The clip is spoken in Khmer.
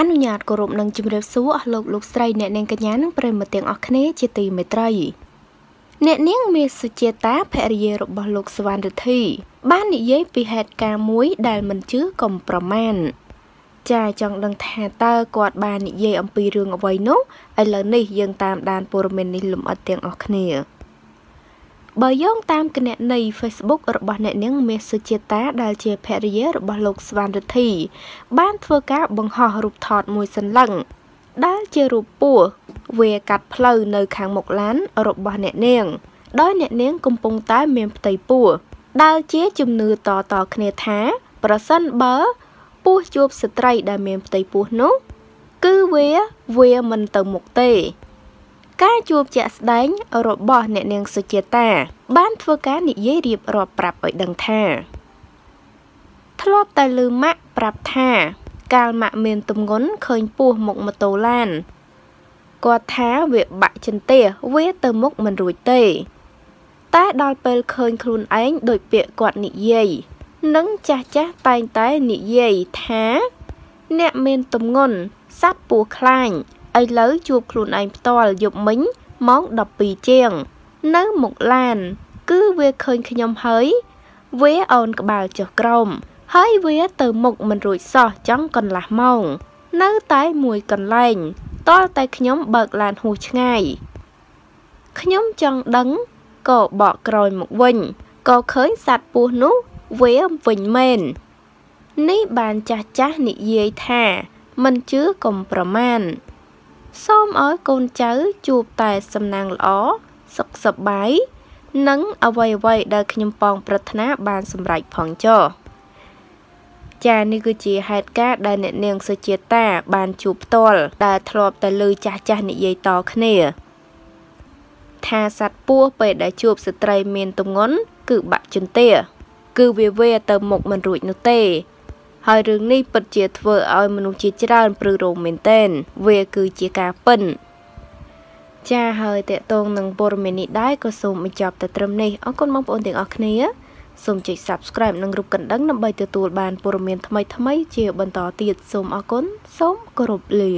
អនុញ្ញាតគោរពនិងជម្រាបសួរអស់លោកលោកស្រីអ្នកនាងកញ្ញានិងប្រិមត្តទាំងអស់គ្នាជាទីមេត្រី អ្នកនាងមេសុជាតាភរិយារបស់លោកសវណ្ណរិទ្ធី បាននិយាយពីហេតុការណ៍មួយដែលមិនជឿកុំប្រមាណចាចង់ដឹងថាតើគាត់បាននិយាយអំពីរឿងអ្វីនោះឥឡូវនេះយើងតាមដានព័ត៌មាននេះលំអិតទាំងអស់គ្នាបើយោងតាមគណនី Facebook របស់អ្នកនាងមាសសុជាតាដែលជាភរិយារបស់លោកស្វានរិទ្ធីបានធ្វើការបង្ហោះរូបថតមួយសន្លឹងដែលជារូបពស់វាកាត់ផ្លូវនៅខាងមុខឡាន របស់អ្នកនាងដោយអ្នកនាងកំពុងតែមានផ្ទៃពោះដែលជាជំនឿតតគ្នាថា ប្រសិនបើពស់ជួបស្ត្រីដែលមានផ្ទៃពោះនោះ គឺវាវាមិនទៅមុខទេការជួបជាក់ស្ដែងរបស់អ្នកនាងសុជាតា បានធ្វើការនិយាយរៀបរាប់ប្រាប់ឲ្យដឹងថា ធ្លាប់តែលឺម៉ាក់ប្រាប់ថាកាលម៉ាក់មានទំងន់ឃើញពស់មុខម៉ូតូឡានគាត់ថាវាបាក់ចន្ទះវាទៅមុខមិនរួចទេ តែដល់ពេលឃើញ ខ្លួនឯងដោយពាក្យគាត់និយាយនឹងចាស់ចាស់តែងតែនិយាយថា អ្នកមានទំងន់សัตว์ពស់ខ្លាញ់ឥឡូវជួបខ្លួនឯងផ្ទាល់យប់មិញម៉ោង12ជាង នៅមុខឡាន គឺវាឃើញខ្ញុំហើយវាអូនក្បាលចុះក្រោមហើយវាទៅមុខមិនរួចសោះចង់កន្លះម៉ោងនៅតែមួយកន្លែងតលតែខ្ញុំបើកឡានហួសឆ្ងាយខ្ញុំចង់ដឹងក៏បកក្រោយមកវិញក៏ឃើញសត្វពស់នោះវាវិញមែននេះបានចាស់ចាស់និយាយថាមិនជឿកុំប្រមាណសូមឲ្យកូនចៅជួបតែសំណាងល្អសុខសប្បាយនិងអ្វីអ្វីដែលខ្ញុំប៉ងប្រាថ្នា បានសម្រេចផងចោចានេះគឺជាហេតុការណ៍ដែលអ្នកនាងសុជាតា បានជួបផ្ទាល់ដែលធ្លាប់តែលើចាស់ចាស់និយាយតគ្នា ថាសត្វពស់ពេលដែលជួបស្ត្រីមានទម្ងន់ គឺបាក់ចន្ទាគឺវាវេទៅមុខមិនរួចនោះទេហើយរឿងនេះពិតជាធ្វើឲ្យមនុស្សជាច្រើនព្រឺរោមមែនតែនវាគឺជាការពិនចាហើយតកតងនឹងព័ត៌មាននេះដែរក៏សូមបញ្ចប់តែត្រឹមនេះអរគុណបងប្អូនទាំងអស់គ្នាសូមចុច Subscribe និងរូបកណ្ដឹងដើម្បីទទួលបានព័ត៌មានថ្មីៗជាបន្តទៀតសូមអរគុណសូមគោរពលា